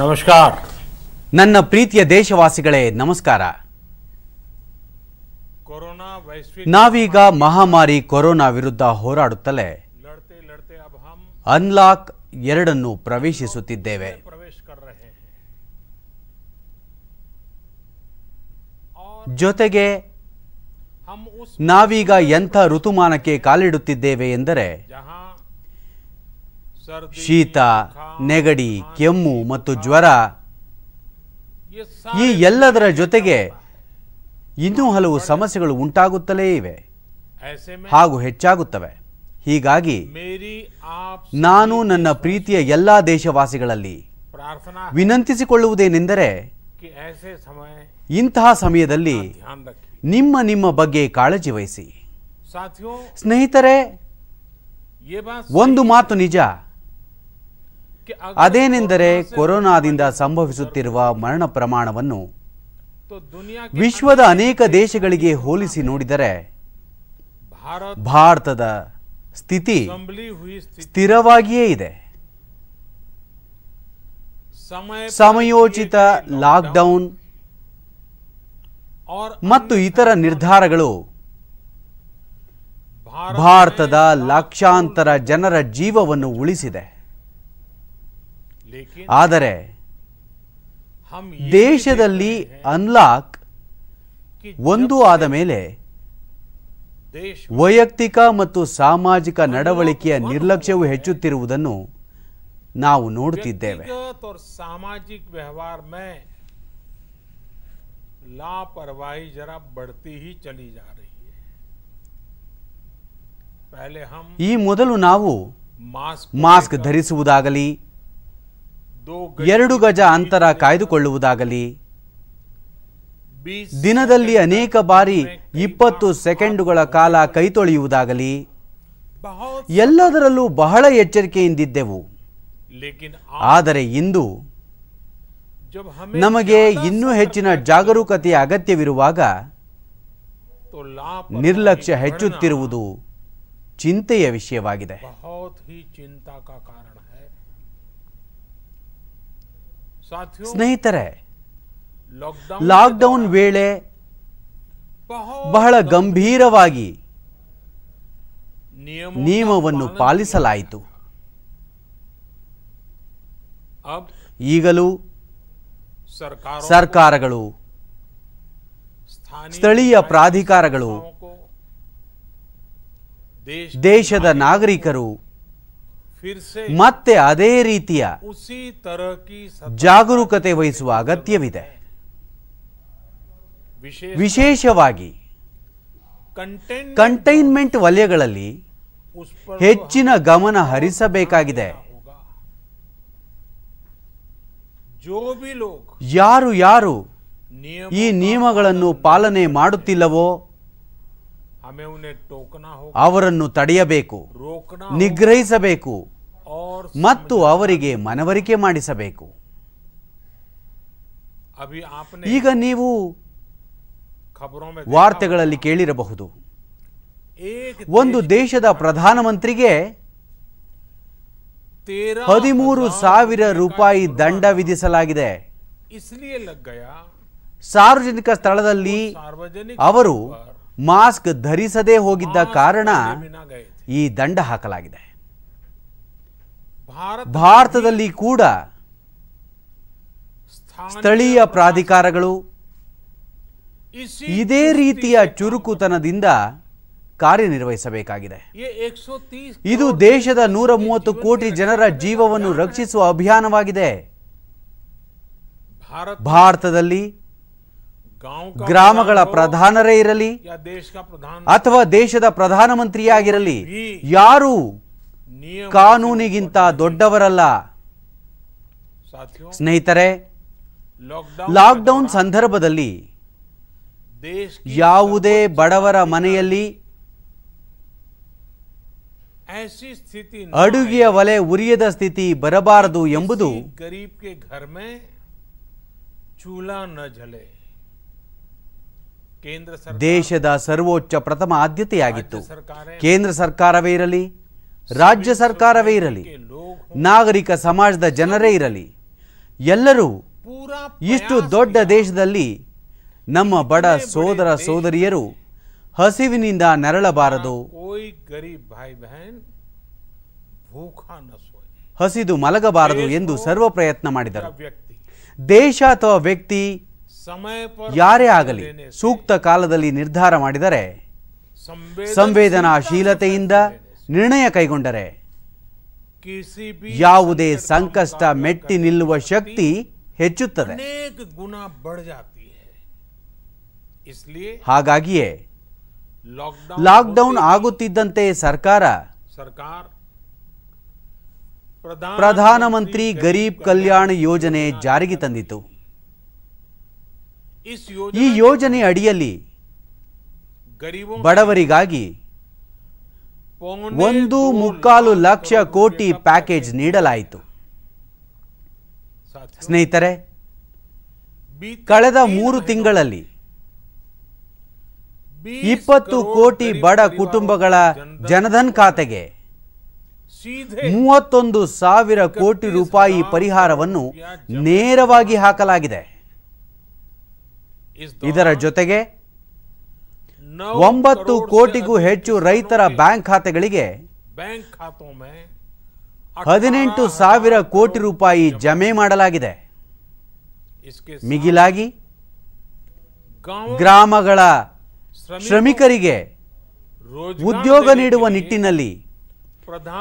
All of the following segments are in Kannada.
ನಮಸ್ಕಾರ ನನ್ನ ಪ್ರೀತಿಯ ದೇಶವಾಸಿಗಳೇ ನಮಸ್ಕಾರ ನಾವೀಗ ಮಹಾಮಾರಿ ಕೊರೋನಾ ವಿರುದ್ಧ ಹೋರಾಡುತ್ತಲೇ ಅನ್ಲಾಕ್ ಎರಡನ್ನು ಪ್ರವೇಶಿಸುತ್ತಿದ್ದೇವೆ ಜೊತೆಗೆ ನಾವೀಗ ಎಂಥ ಋತುಮಾನಕ್ಕೆ ಕಾಲಿಡುತ್ತಿದ್ದೇವೆ ಎಂದರೆ ಶೀತ ನೆಗಡಿ ಕೆಮ್ಮು ಮತ್ತು ಜ್ವರ ಈ ಎಲ್ಲದರ ಜೊತೆಗೆ ಇನ್ನೂ ಹಲವು ಸಮಸ್ಯೆಗಳು ಉಂಟಾಗುತ್ತಲೇ ಇವೆ ಹಾಗೂ ಹೆಚ್ಚಾಗುತ್ತವೆ ಹೀಗಾಗಿ ನಾನು ನನ್ನ ಪ್ರೀತಿಯ ಎಲ್ಲ ದೇಶವಾಸಿಗಳಲ್ಲಿ ವಿನಂತಿಸಿಕೊಳ್ಳುವುದೇನೆಂದರೆ ಇಂತಹ ಸಮಯದಲ್ಲಿ ನಿಮ್ಮ ನಿಮ್ಮ ಬಗ್ಗೆ ಕಾಳಜಿ ವಹಿಸಿ ಸ್ನೇಹಿತರೆ ಒಂದು ಮಾತು ನಿಜ ಅದೇನೆಂದರೆ ಕೊರೋನಾದಿಂದ ಸಂಭವಿಸುತ್ತಿರುವ ಮರಣ ಪ್ರಮಾಣವನ್ನು ವಿಶ್ವದ ಅನೇಕ ದೇಶಗಳಿಗೆ ಹೋಲಿಸಿ ನೋಡಿದರೆ ಭಾರತದ ಸ್ಥಿತಿ ಸ್ಥಿರವಾಗಿಯೇ ಇದೆ ಸಮಯೋಚಿತ ಲಾಕ್ಡೌನ್ ಮತ್ತು ಇತರ ನಿರ್ಧಾರಗಳು ಭಾರತದ ಲಕ್ಷಾಂತರ ಜನರ ಜೀವವನ್ನು ಉಳಿಸಿದೆ ಆದರೆ ದೇಶದಲ್ಲಿ ಅನ್ಲಾಕ್ ಒಂದು ಆದ ಮೇಲೆ ವೈಯಕ್ತಿಕ ಮತ್ತು ಸಾಮಾಜಿಕ ನಡವಳಿಕೆಯ ನಿರ್ಲಕ್ಷ್ಯವು ಹೆಚ್ಚುತ್ತಿರುವುದನ್ನು ನಾವು ನೋಡುತ್ತಿದ್ದೇವೆ ಸಾಮಾಜಿಕ ವ್ಯವಹಾರ लापरवाही जरा बढ़ती ही ಈ ಮೊದಲು ನಾವು ಮಾಸ್ಕ್ ಧರಿಸುವುದಾಗಲಿ ಎರಡು ಗಜ ಅಂತರ ಕಾಯ್ದುಕೊಳ್ಳುವುದಾಗಲಿ ದಿನದಲ್ಲಿ ಅನೇಕ ಬಾರಿ ಇಪ್ಪತ್ತು ಸೆಕೆಂಡುಗಳ ಕಾಲ ಕೈ ತೊಳೆಯುವುದಾಗಲಿ ಎಲ್ಲದರಲ್ಲೂ ಬಹಳ ಎಚ್ಚರಿಕೆಯಿಂದಿದ್ದೆವು ಆದರೆ ಇಂದು ನಮಗೆ ಇನ್ನೂ ಹೆಚ್ಚಿನ ಜಾಗರೂಕತೆಯ ಅಗತ್ಯವಿರುವಾಗ ನಿರ್ಲಕ್ಷ್ಯ ಹೆಚ್ಚುತ್ತಿರುವುದು ಚಿಂತೆಯ ವಿಷಯವಾಗಿದೆ ಸ್ನೇಹಿತರೆ ಲಾಕ್ಡೌನ್ ವೇಳೆ ಬಹಳ ಗಂಭೀರವಾಗಿ ನಿಯಮವನ್ನು ಪಾಲಿಸಲಾಯಿತು ಈಗಲೂ ಸರ್ಕಾರಗಳು ಸ್ಥಳೀಯ ಪ್ರಾಧಿಕಾರಗಳು ದೇಶದ ನಾಗರಿಕರು ಮತ್ತೆ ಅದೇ ರೀತಿಯ ಜಾಗರೂಕತೆ ವಹಿಸುವ ಅಗತ್ಯವಿದೆ ವಿಶೇಷವಾಗಿ ಕಂಟೈನ್ಮೆಂಟ್ ವಲಯಗಳಲ್ಲಿ ಹೆಚ್ಚಿನ ಗಮನ ಹರಿಸಬೇಕಾಗಿದೆ ಯಾರು ಯಾರು ಈ ನಿಯಮಗಳನ್ನು ಪಾಲನೆ ಮಾಡುತ್ತಿಲ್ಲವೋ ಅವರನ್ನು ತಡೆಯಬೇಕು ನಿಗ್ರಹಿಸಬೇಕು ಮತ್ತು ಅವರಿಗೆ ಮನವರಿಕೆ ಮಾಡಿಸಬೇಕು ಈಗ ನೀವು ವಾರ್ತೆಗಳಲ್ಲಿ ಕೇಳಿರಬಹುದು ಒಂದು ದೇಶದ ಪ್ರಧಾನಮಂತ್ರಿಗೆ ಹದಿಮೂರು ಸಾವಿರ ರೂಪಾಯಿ ದಂಡ ವಿಧಿಸಲಾಗಿದೆ ಸಾರ್ವಜನಿಕ ಸ್ಥಳದಲ್ಲಿ ಅವರು ಮಾಸ್ಕ್ ಧರಿಸದೇ ಹೋಗಿದ್ದ ಕಾರಣ ಈ ದಂಡ ಹಾಕಲಾಗಿದೆ ಭಾರತದಲ್ಲಿ ಕೂಡ ಸ್ಥಳೀಯ ಪ್ರಾಧಿಕಾರಗಳು ಇದೇ ರೀತಿಯ ಚುರುಕುತನದಿಂದ ಕಾರ್ಯನಿರ್ವಹಿಸಬೇಕಾಗಿದೆ ಇದು ದೇಶದ ನೂರ ಮೂವತ್ತು ಕೋಟಿ ಜನರ ಜೀವವನ್ನು ರಕ್ಷಿಸುವ ಅಭಿಯಾನವಾಗಿದೆ ಭಾರತದಲ್ಲಿ ಗ್ರಾಮಗಳ ಪ್ರಧಾನರೇ ಇರಲಿ ಅಥವಾ ದೇಶದ ಪ್ರಧಾನಮಂತ್ರಿಯಾಗಿರಲಿ ಯಾರು ಕಾನೂನಿಗಿಂತ ದೊಡ್ಡವರಲ್ಲ ಸ್ನೇಹಿತರೆ ಲಾಕ್ಡೌನ್ ಸಂದರ್ಭದಲ್ಲಿ ಯಾವುದೇ ಬಡವರ ಮನೆಯಲ್ಲಿ ಅಡುಗೆಯ ಒಲೆ ಉರಿಯದ ಸ್ಥಿತಿ ಬರಬಾರದು ಎಂಬುದು ದೇಶದ ಸರ್ವೋಚ್ಚ ಪ್ರಥಮ ಆದ್ಯತೆಯಾಗಿತ್ತು ಕೇಂದ್ರ ಸರ್ಕಾರವೇ ಇರಲಿ ರಾಜ್ಯ ಸರ್ಕಾರವೇ ಇರಲಿ ನಾಗರಿಕ ಸಮಾಜದ ಜನರೇ ಇರಲಿ ಎಲ್ಲರೂ ಇಷ್ಟು ದೊಡ್ಡ ದೇಶದಲ್ಲಿ ನಮ್ಮ ಬಡ ಸೋದರ ಸೋದರಿಯರು ಹಸಿವಿನಿಂದ ನೆರಳಬಾರದು ಹಸಿದು ಮಲಗಬಾರದು ಎಂದು ಸರ್ವ ಪ್ರಯತ್ನ ಮಾಡಿದರು ದೇಶ ಅಥವಾ ವ್ಯಕ್ತಿ ಯಾರೇ ಆಗಲಿ ಸೂಕ್ತ ಕಾಲದಲ್ಲಿ ನಿರ್ಧಾರ ಮಾಡಿದರೆ ಸಂವೇದನಾಶೀಲತೆಯಿಂದ ನಿರ್ಣಯ ಕೈಗೊಂಡರೆ ಯಾವುದೇ ಸಂಕಷ್ಟ ಮೆಟ್ಟಿ ನಿಲ್ಲುವ ಶಕ್ತಿ ಹೆಚ್ಚುತ್ತದೆ ಹಾಗಾಗಿಯೇ ಲಾಕ್ಡೌನ್ ಆಗುತ್ತಿದ್ದಂತೆ ಸರ್ಕಾರ ಪ್ರಧಾನಮಂತ್ರಿ ಗರೀಬ್ ಕಲ್ಯಾಣ ಯೋಜನೆ ಜಾರಿಗೆ ತಂದಿತು ಈ ಯೋಜನೆ ಅಡಿಯಲ್ಲಿ ಬಡವರಿಗಾಗಿ ಒಂದು ಮುಕ್ಕಾಲು ಲಕ್ಷ ಕೋಟಿ ಪ್ಯಾಕೇಜ್ ನೀಡಲಾಯಿತು ಸ್ನೇಹಿತರೆ ಕಳೆದ ಮೂರು ತಿಂಗಳಲ್ಲಿ ಇಪ್ಪತ್ತು ಕೋಟಿ ಬಡ ಕುಟುಂಬಗಳ ಜನಧನ್ ಖಾತೆಗೆ ಮೂವತ್ತೊಂದು ಸಾವಿರ ಕೋಟಿ ರೂಪಾಯಿ ಪರಿಹಾರವನ್ನು ನೇರವಾಗಿ ಹಾಕಲಾಗಿದೆ ಇದರ ಜೊತೆಗೆ ಒಂಬತ್ತು ಕೋಟಿಗೂ ಹೆಚ್ಚು ರೈತರ ಬ್ಯಾಂಕ್ ಖಾತೆಗಳಿಗೆ ಹದಿನೆಂಟು ಸಾವಿರ ಕೋಟಿ ರೂಪಾಯಿ ಜಮೆ ಮಾಡಲಾಗಿದೆ ಮಿಗಿಲಾಗಿ ಗ್ರಾಮಗಳ ಶ್ರಮಿಕರಿಗೆ ಉದ್ಯೋಗ ನೀಡುವ ನಿಟ್ಟಿನಲ್ಲಿ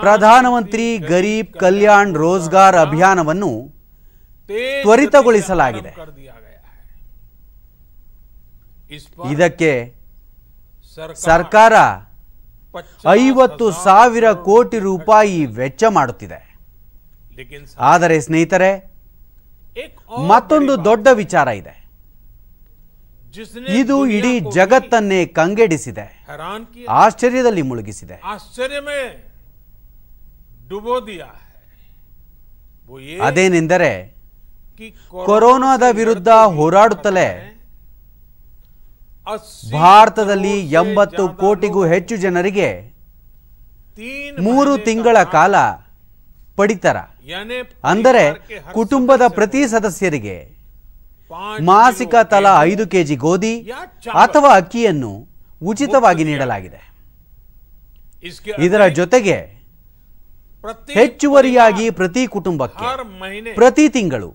ಪ್ರಧಾನಮಂತ್ರಿ ಗರೀಬ್ ಕಲ್ಯಾಣ್ ರೋಜ್ಗಾರ್ ಅಭಿಯಾನವನ್ನು ತ್ವರಿತಗೊಳಿಸಲಾಗಿದೆ ಇದಕ್ಕೆ ಸರ್ಕಾರ ಐವತ್ತು ಸಾವಿರ ಕೋಟಿ ರೂಪಾಯಿ ವೆಚ್ಚ ಮಾಡುತ್ತಿದೆ ಆದರೆ ಸ್ನೇಹಿತರೆ ಮತ್ತೊಂದು ದೊಡ್ಡ ವಿಚಾರ ಇದೆ ಇದು ಇಡೀ ಜಗತ್ತನ್ನೇ ಕಂಗೆಡಿಸಿದೆ ಆಶ್ಚರ್ಯದಲ್ಲಿ ಮುಳುಗಿಸಿದೆ ಅದೇನೆಂದರೆ ಕೊರೋನಾದ ವಿರುದ್ಧ ಹೋರಾಡುತ್ತಲೇ ಭಾರತದಲ್ಲಿ ಎಂಬತ್ತು ಕೋಟಿಗೂ ಹೆಚ್ಚು ಜನರಿಗೆ ಮೂರು ತಿಂಗಳ ಕಾಲ ಪಡಿತರ ಅಂದರೆ ಕುಟುಂಬದ ಪ್ರತಿ ಸದಸ್ಯರಿಗೆ ಮಾಸಿಕ ತಲಾ ಐದು ಕೆಜಿ ಗೋಧಿ ಅಥವಾ ಅಕ್ಕಿಯನ್ನು ಉಚಿತವಾಗಿ ನೀಡಲಾಗಿದೆ ಇದರ ಜೊತೆಗೆ ಹೆಚ್ಚುವರಿಯಾಗಿ ಪ್ರತಿ ಕುಟುಂಬಕ್ಕೆ ಪ್ರತಿ ತಿಂಗಳು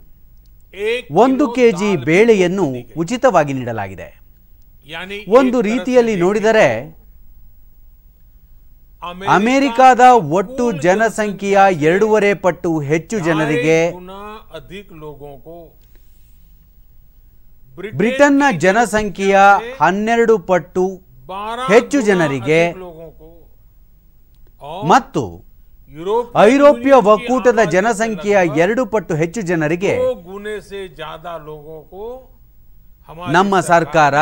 ಒಂದು ಕೆಜಿ ಬೇಳೆಯನ್ನು ಉಚಿತವಾಗಿ ನೀಡಲಾಗಿದೆ ಒಂದು ರೀತಿಯಲ್ಲಿ ನೋಡಿದರೆ ಅಮೆರಿಕದ ಒಟ್ಟು ಜನಸಂಖ್ಯೆಯ ಎರಡೂವರೆ ಪಟ್ಟು ಹೆಚ್ಚು ಜನರಿಗೆ ಬ್ರಿಟನ್ನ ಜನಸಂಖ್ಯೆಯ ಹನ್ನೆರಡು ಪಟ್ಟು ಹೆಚ್ಚು ಜನರಿಗೆ ಮತ್ತು ಐರೋಪ್ಯ ಒಕ್ಕೂಟದ ಜನಸಂಖ್ಯೆಯ ಎರಡು ಪಟ್ಟು ಹೆಚ್ಚು ಜನರಿಗೆ ನಮ್ಮ ಸರ್ಕಾರ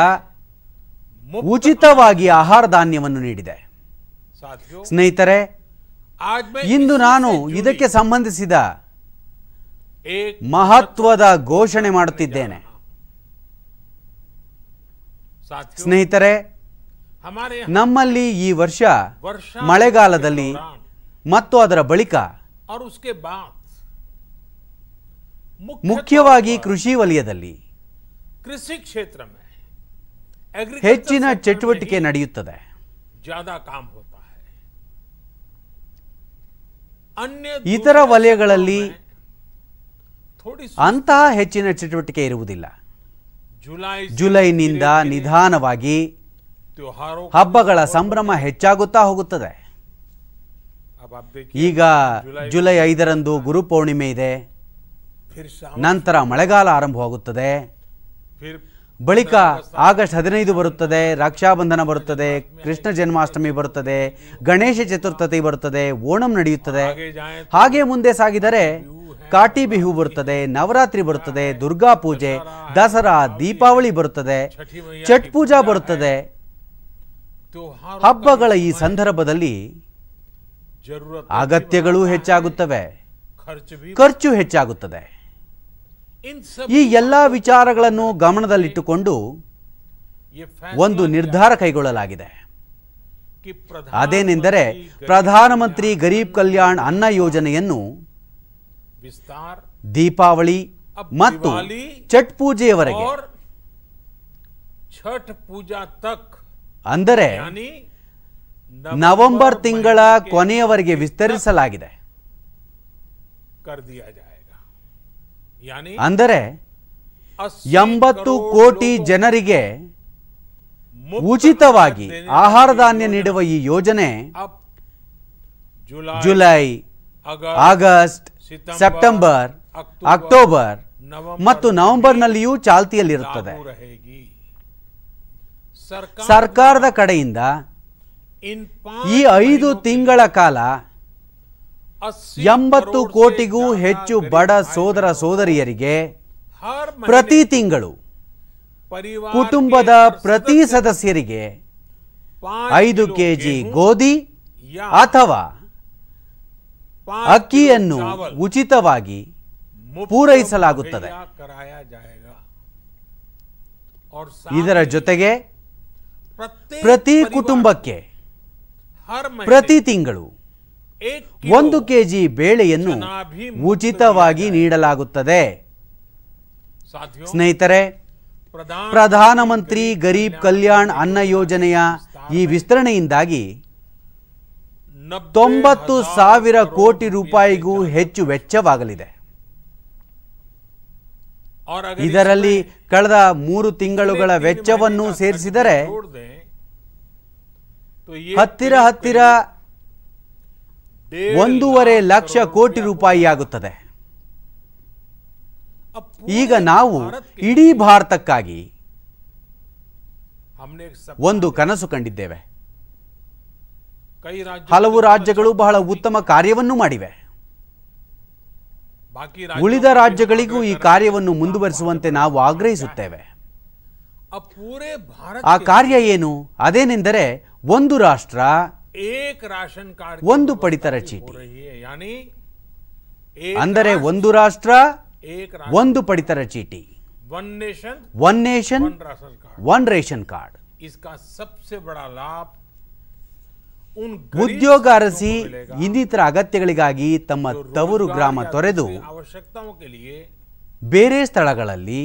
ಉಚಿತವಾಗಿ ಆಹಾರ ಧಾನ್ಯವನ್ನು ನೀಡಿದೆ ಸ್ನೇಹಿತರೆ ಇಂದು ನಾನು ಇದಕ್ಕೆ ಸಂಬಂಧಿಸಿದ ಮಹತ್ವದ ಘೋಷಣೆ ಮಾಡುತ್ತಿದ್ದೇನೆ ಸ್ನೇಹಿತರೆ ನಮ್ಮಲ್ಲಿ ಈ ವರ್ಷ ಮಳೆಗಾಲದಲ್ಲಿ ಮತ್ತು ಅದರ ಬಳಿಕ ಮುಖ್ಯವಾಗಿ ಕೃಷಿ ವಲಯದಲ್ಲಿ ಕೃಷಿ ಕ್ಷೇತ್ರ ಹೆಚ್ಚಿನ ಚಟುವಟಿಕೆ ನಡೆಯುತ್ತದೆ ಇತರ ವಲಯಗಳಲ್ಲಿ ಅಂತಹ ಹೆಚ್ಚಿನ ಚಟುವಟಿಕೆ ಇರುವುದಿಲ್ಲ ಜುಲೈನಿಂದ ನಿಧಾನವಾಗಿ ಹಬ್ಬಗಳ ಸಂಭ್ರಮ ಹೆಚ್ಚಾಗುತ್ತಾ ಹೋಗುತ್ತದೆ ಈಗ ಜುಲೈ ಐದರಂದು ಗುರು ಪೌರ್ಣಿಮೆ ಇದೆ ನಂತರ ಮಳೆಗಾಲ ಆರಂಭವಾಗುತ್ತದೆ ಬಳಿಕ ಆಗಸ್ಟ್ ಹದಿನೈದು ಬರುತ್ತದೆ ರಕ್ಷಾಬಂಧನ ಬರುತ್ತದೆ ಕೃಷ್ಣ ಜನ್ಮಾಷ್ಟಮಿ ಬರುತ್ತದೆ ಗಣೇಶ ಚತುರ್ಥತಿ ಬರುತ್ತದೆ ಓಣಂ ನಡೆಯುತ್ತದೆ ಹಾಗೆ ಮುಂದೆ ಸಾಗಿದರೆ ಕಾಟಿ ಬಿಹು ಬರುತ್ತದೆ ನವರಾತ್ರಿ ಬರುತ್ತದೆ ದುರ್ಗಾ ಪೂಜೆ ದಸರಾ ದೀಪಾವಳಿ ಬರುತ್ತದೆ ಛಟ್ ಪೂಜಾ ಬರುತ್ತದೆ ಹಬ್ಬಗಳ ಈ ಸಂದರ್ಭದಲ್ಲಿ ಅಗತ್ಯಗಳು ಹೆಚ್ಚಾಗುತ್ತವೆ ಖರ್ಚು ಹೆಚ್ಚಾಗುತ್ತದೆ ಈ ಎಲ್ಲ ವಿಚಾರಗಳನ್ನು ಗಮನದಲ್ಲಿಟ್ಟುಕೊಂಡು ಒಂದು ನಿರ್ಧಾರ ಕೈಗೊಳ್ಳಲಾಗಿದೆ ಅದೇನೆಂದರೆ ಪ್ರಧಾನಮಂತ್ರಿ ಗರೀಬ್ ಕಲ್ಯಾಣ್ ಅನ್ನ ಯೋಜನೆಯನ್ನು ದೀಪಾವಳಿ ಮತ್ತು ಛಟ್ ಪೂಜೆಯವರೆಗೆ ಛಟ್ ಪೂಜಾ ತಕ್ ಅಂದರೆ ನವೆಂಬರ್ ತಿಂಗಳ ಕೊನೆಯವರೆಗೆ ವಿಸ್ತರಿಸಲಾಗಿದೆ ಅಂದರೆ ಎಂಬತ್ತು ಕೋಟಿ ಜನರಿಗೆ ಉಚಿತವಾಗಿ ಆಹಾರ ಧಾನ್ಯ ನೀಡುವ ಈ ಯೋಜನೆ ಜುಲೈ ಆಗಸ್ಟ್ ಸೆಪ್ಟೆಂಬರ್ ಅಕ್ಟೋಬರ್ ಮತ್ತು ನವೆಂಬರ್ನಲ್ಲಿಯೂ ಚಾಲ್ತಿಯಲ್ಲಿರುತ್ತದೆ ಸರ್ಕಾರದ ಕಡೆಯಿಂದ ಈ ಐದು ತಿಂಗಳ ಕಾಲ ಎಂಬತ್ತು ಕೋಟಿಗೂ ಹೆಚ್ಚು ಬಡ ಸೋದರ ಸೋದರಿಯರಿಗೆ ಪ್ರತಿ ತಿಂಗಳು ಕುಟುಂಬದ ಪ್ರತಿ ಸದಸ್ಯರಿಗೆ ಐದು ಕೆಜಿ ಗೋಧಿ ಅಥವಾ ಅಕ್ಕಿಯನ್ನು ಉಚಿತವಾಗಿ ಪೂರೈಸಲಾಗುತ್ತದೆ ಇದರ ಜೊತೆಗೆ ಪ್ರತಿ ಕುಟುಂಬಕ್ಕೆ ಪ್ರತಿ ತಿಂಗಳು ಒಂದು ಕೆಜಿ ಬೇಳೆಯನ್ನು ಉಚಿತವಾಗಿ ನೀಡಲಾಗುತ್ತದೆ ಸ್ನೇಹಿತರೆ ಪ್ರಧಾನಮಂತ್ರಿ ಗರೀಬ್ ಕಲ್ಯಾಣ್ ಅನ್ನ ಯೋಜನೆಯ ಈ ವಿಸ್ತರಣೆಯಿಂದಾಗಿ ತೊಂಬತ್ತು ಸಾವಿರ ಕೋಟಿ ರೂಪಾಯಿಗೂ ಹೆಚ್ಚು ವೆಚ್ಚವಾಗಲಿದೆ ಇದರಲ್ಲಿ ಕಳೆದ ಮೂರು ತಿಂಗಳುಗಳ ವೆಚ್ಚವನ್ನು ಸೇರಿಸಿದರೆ ಹತ್ತಿರ ಹತ್ತಿರ ಒಂದೂವರೆ ಲಕ್ಷ ಕೋಟಿ ರೂಪಾಯಿ ಆಗುತ್ತದೆ ಈಗ ನಾವು ಇಡೀ ಭಾರತಕ್ಕಾಗಿ ಒಂದು ಕನಸು ಕಂಡಿದ್ದೇವೆ ಹಲವು ರಾಜ್ಯಗಳು ಬಹಳ ಉತ್ತಮ ಕಾರ್ಯವನ್ನು ಮಾಡಿವೆ ಉಳಿದ ರಾಜ್ಯಗಳಿಗೂ ಈ ಕಾರ್ಯವನ್ನು ಮುಂದುವರಿಸುವಂತೆ ನಾವು ಆಗ್ರಹಿಸುತ್ತೇವೆ ಆ ಕಾರ್ಯ ಏನು ಅದೇನೆಂದರೆ ಒಂದು ರಾಷ್ಟ್ರ ಒಂದು ಪಡಿತರ ಚೀಟಿ ಅಂದರೆ ಒಂದು ರಾಷ್ಟ್ರ ಒಂದು ಪಡಿತರ ಚೀಟಿ one nation one ration card ಉದ್ಯೋಗ ಅರಸಿ ಇನ್ನಿತರ ಅಗತ್ಯಗಳಿಗಾಗಿ ತಮ್ಮ ತವರು ಗ್ರಾಮ ತೊರೆದು ಬೇರೆ ಸ್ಥಳಗಳಲ್ಲಿ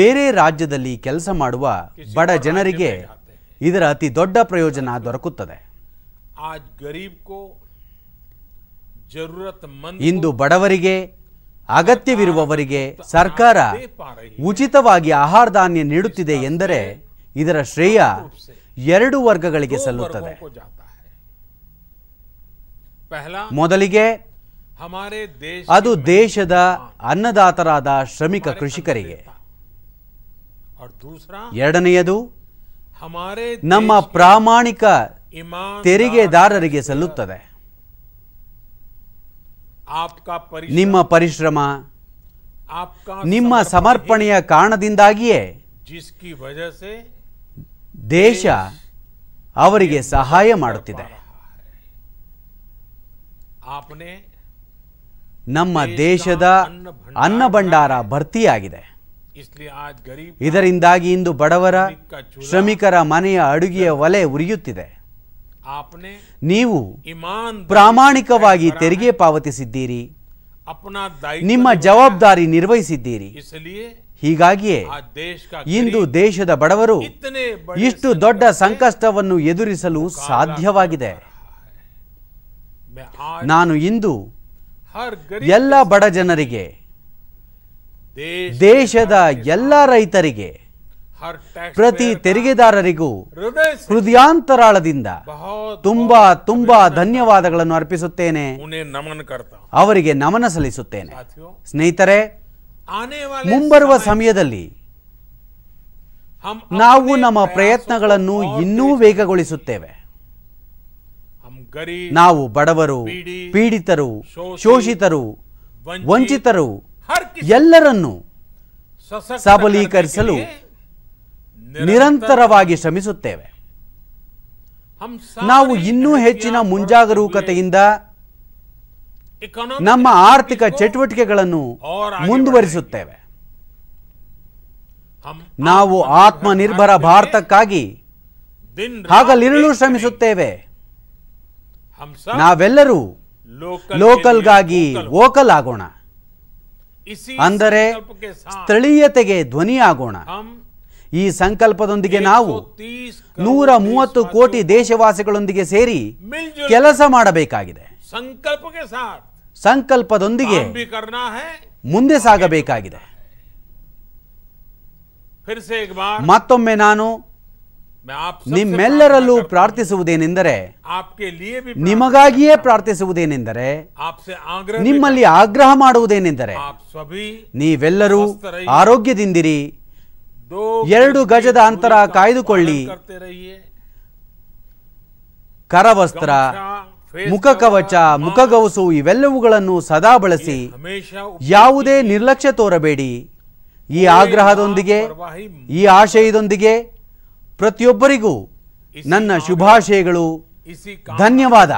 ಬೇರೆ ರಾಜ್ಯದಲ್ಲಿ ಕೆಲಸ ಮಾಡುವ ಬಡ ಜನರಿಗೆ ಇದರ ಅತಿ ದೊಡ್ಡ ಪ್ರಯೋಜನ ದೊರಕುತ್ತದೆ ಇಂದು ಬಡವರಿಗೆ ಅಗತ್ಯವಿರುವವರಿಗೆ ಸರ್ಕಾರ ಉಚಿತವಾಗಿ ಆಹಾರ ಧಾನ್ಯ ನೀಡುತ್ತಿದೆ ಎಂದರೆ ಇದರ ಶ್ರೇಯ ಎರಡು ವರ್ಗಗಳಿಗೆ ಸಲ್ಲುತ್ತದೆ ಮೊದಲಿಗೆ ಅದು ದೇಶದ ಅನ್ನದಾತರಾದ ಶ್ರಮಿಕ ಕೃಷಿಕರಿಗೆ ಎರಡನೆಯದು ನಮ್ಮ ಪ್ರಾಮಾಣಿಕ ತೆರಿಗೆದಾರರಿಗೆ ಸಲ್ಲುತ್ತದೆ ನಿಮ್ಮ ಪರಿಶ್ರಮ ನಿಮ್ಮ ಸಮರ್ಪಣೆಯ ಕಾರಣದಿಂದಾಗಿಯೇ ದೇಶ ಅವರಿಗೆ ಸಹಾಯ ಮಾಡುತ್ತಿದೆ ನಮ್ಮ ದೇಶದ ಅನ್ನ ಭಂಡಾರ ಭರ್ತಿಯಾಗಿದೆ ಇದರಿಂದಾಗಿ ಇಂದು ಬಡವರ ಶ್ರಮಿಕರ ಮನೆಯ ಅಡುಗೆಯ ಒಲೆ ಉರಿಯುತ್ತಿದೆ ನೀವು ಪ್ರಾಮಾಣಿಕವಾಗಿ ತೆರಿಗೆ ಪಾವತಿಸಿದ್ದೀರಿ ನಿಮ್ಮ ಜವಾಬ್ದಾರಿ ನಿರ್ವಹಿಸಿದ್ದೀರಿ ಹೀಗಾಗಿಯೇ ಇಂದು ದೇಶದ ಬಡವರು ಇಷ್ಟು ದೊಡ್ಡ ಸಂಕಷ್ಟವನ್ನು ಎದುರಿಸಲು ಸಾಧ್ಯವಾಗಿದೆ ನಾನು ಇಂದು ಎಲ್ಲ ಬಡ ಜನರಿಗೆ ದೇಶದ ಎಲ್ಲ ರೈತರಿಗೆ ಪ್ರತಿ ತೆರಿಗೆದಾರರಿಗೂ ಹೃದಯಾಂತರಾಳದಿಂದ ತುಂಬಾ ತುಂಬಾ ಧನ್ಯವಾದಗಳನ್ನು ಅರ್ಪಿಸುತ್ತೇನೆ ಅವರಿಗೆ ನಮನ ಸಲ್ಲಿಸುತ್ತೇನೆ ಸ್ನೇಹಿತರೆ ಮುಂಬರುವ ಸಮಯದಲ್ಲಿ ನಾವು ನಮ್ಮ ಪ್ರಯತ್ನಗಳನ್ನು ಇನ್ನೂ ವೇಗಗೊಳಿಸುತ್ತೇವೆ ನಾವು ಬಡವರು ಪೀಡಿತರು ಶೋಷಿತರು ವಂಚಿತರು ಎಲ್ಲರನ್ನು ಸಬಲೀಕರಿಸಲು ನಿರಂತರವಾಗಿ ಶ್ರಮಿಸುತ್ತೇವೆ ನಾವು ಇನ್ನೂ ಹೆಚ್ಚಿನ ಮುಂಜಾಗರೂಕತೆಯಿಂದ ನಮ್ಮ ಆರ್ಥಿಕ ಚಟುವಟಿಕೆಗಳನ್ನು ಮುಂದುವರಿಸುತ್ತೇವೆ ನಾವು ಆತ್ಮನಿರ್ಭರ ಭಾರತಕ್ಕಾಗಿ ಹಗಲಿರುಳು ಶ್ರಮಿಸುತ್ತೇವೆ ನಾವೆಲ್ಲರೂ ಲೋಕಲ್ಗಾಗಿ ವೋಕಲ್ ಆಗೋಣ ಅಂದರೆ ಸ್ಥಳೀಯತೆಗೆ ಧ್ವನಿ ಆಗೋಣ ಈ ಸಂಕಲ್ಪದೊಂದಿಗೆ ನಾವು ನೂರ ಮೂವತ್ತು ಕೋಟಿ ದೇಶವಾಸಿಗಳೊಂದಿಗೆ ಸೇರಿ ಕೆಲಸ ಮಾಡಬೇಕಾಗಿದೆ ಸಂಕಲ್ಪದೊಂದಿಗೆ ಮುಂದೆ ಸಾಗಬೇಕಾಗಿದೆ ಮತ್ತೊಮ್ಮೆ ನಾನು ನಿಮ್ಮೆಲ್ಲರಲ್ಲೂ ಪ್ರಾರ್ಥಿಸುವುದೇನೆಂದರೆ ನಿಮಗಾಗಿಯೇ ಪ್ರಾರ್ಥಿಸುವುದೇನೆಂದರೆ ನಿಮ್ಮಲ್ಲಿ ಆಗ್ರಹ ಮಾಡುವುದೇನೆಂದರೆ ನೀವೆಲ್ಲರೂ ಆರೋಗ್ಯದಿಂದಿರಿ ಎರಡು ಗಜದ ಅಂತರ ಕಾಯ್ದುಕೊಳ್ಳಿ ಕರವಸ್ತ್ರ ಮುಖ ಕವಚ ಮುಖಗವಸು ಇವೆಲ್ಲವುಗಳನ್ನು ಸದಾ ಬಳಸಿ ಯಾವುದೇ ನಿರ್ಲಕ್ಷ್ಯ ತೋರಬೇಡಿ ಈ ಆಗ್ರಹದೊಂದಿಗೆ ಈ ಆಶಯದೊಂದಿಗೆ प्रतियोबरीगू नुभाशय धन्यवाद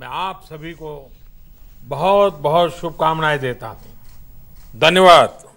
मैं आप सभी को बहुत बहुत शुभकामनाएं देता हूं धन्यवाद